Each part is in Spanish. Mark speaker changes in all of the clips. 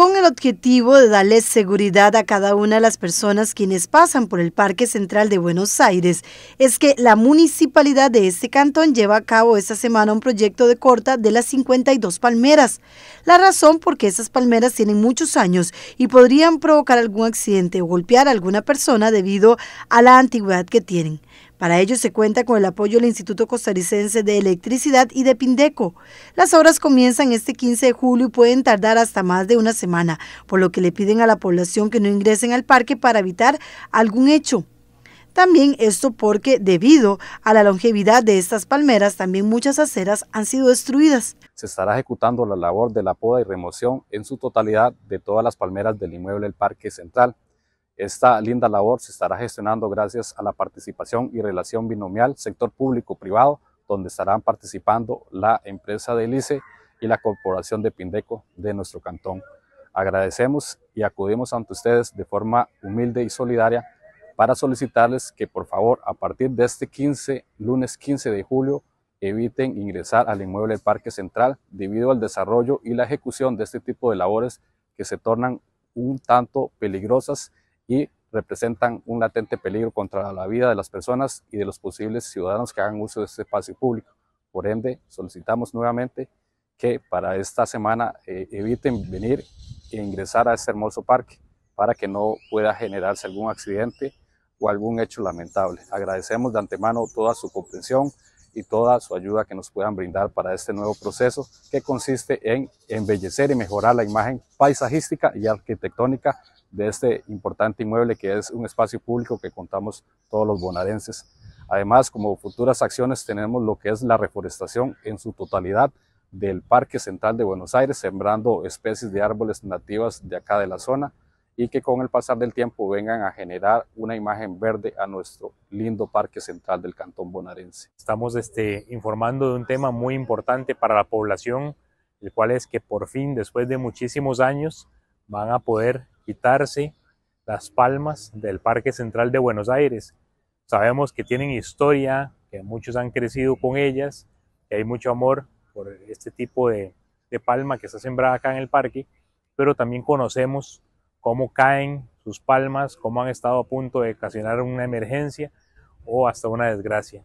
Speaker 1: con el objetivo de darle seguridad a cada una de las personas quienes pasan por el Parque Central de Buenos Aires. Es que la municipalidad de este cantón lleva a cabo esta semana un proyecto de corta de las 52 palmeras. La razón porque esas palmeras tienen muchos años y podrían provocar algún accidente o golpear a alguna persona debido a la antigüedad que tienen. Para ello se cuenta con el apoyo del Instituto Costarricense de Electricidad y de Pindeco. Las obras comienzan este 15 de julio y pueden tardar hasta más de una semana, por lo que le piden a la población que no ingresen al parque para evitar algún hecho. También esto porque debido a la longevidad de estas palmeras, también muchas aceras han sido destruidas.
Speaker 2: Se estará ejecutando la labor de la poda y remoción en su totalidad de todas las palmeras del inmueble del Parque Central. Esta linda labor se estará gestionando gracias a la participación y relación binomial sector público-privado, donde estarán participando la empresa de ICE y la corporación de Pindeco de nuestro cantón. Agradecemos y acudimos ante ustedes de forma humilde y solidaria para solicitarles que por favor a partir de este 15, lunes 15 de julio, eviten ingresar al inmueble del Parque Central debido al desarrollo y la ejecución de este tipo de labores que se tornan un tanto peligrosas y representan un latente peligro contra la vida de las personas y de los posibles ciudadanos que hagan uso de este espacio público. Por ende, solicitamos nuevamente que para esta semana eh, eviten venir e ingresar a este hermoso parque para que no pueda generarse algún accidente o algún hecho lamentable. Agradecemos de antemano toda su comprensión y toda su ayuda que nos puedan brindar para este nuevo proceso que consiste en embellecer y mejorar la imagen paisajística y arquitectónica de este importante inmueble que es un espacio público que contamos todos los bonaerenses. Además, como futuras acciones tenemos lo que es la reforestación en su totalidad del Parque Central de Buenos Aires, sembrando especies de árboles nativas de acá de la zona y que con el pasar del tiempo vengan a generar una imagen verde a nuestro lindo Parque Central del Cantón Bonaerense. Estamos este,
Speaker 3: informando de un tema muy importante para la población, el cual es que por fin, después de muchísimos años, van a poder quitarse las palmas del Parque Central de Buenos Aires. Sabemos que tienen historia, que muchos han crecido con ellas, que hay mucho amor por este tipo de, palma que está sembrada acá en el parque, pero también conocemos cómo caen sus palmas, cómo han estado a punto de ocasionar una emergencia o hasta una desgracia.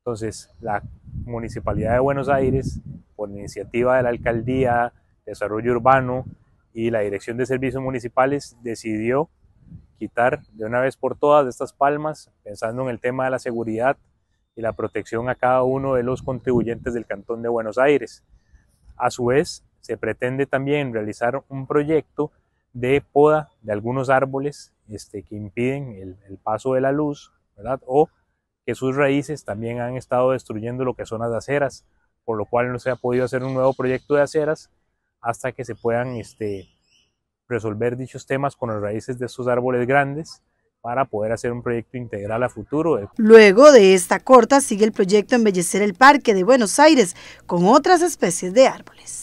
Speaker 3: Entonces, la Municipalidad de Buenos Aires, por iniciativa de la Alcaldía, Desarrollo Urbano, y la Dirección de Servicios Municipales decidió quitar de una vez por todas estas palmas, pensando en el tema de la seguridad y la protección a cada uno de los contribuyentes del Cantón de Buenos Aires. A su vez, se pretende también realizar un proyecto de poda de algunos árboles este, que impiden el, paso de la luz, ¿verdad? O que sus raíces también han estado destruyendo lo que son las aceras, por lo cual no se ha podido hacer un nuevo proyecto de aceras, hasta que se puedan este, resolver dichos temas con las raíces de esos árboles grandes para poder hacer un proyecto integral a futuro.
Speaker 1: Luego de esta corta sigue el proyecto Embellecer el Parque de Buenos Aires con otras especies de árboles.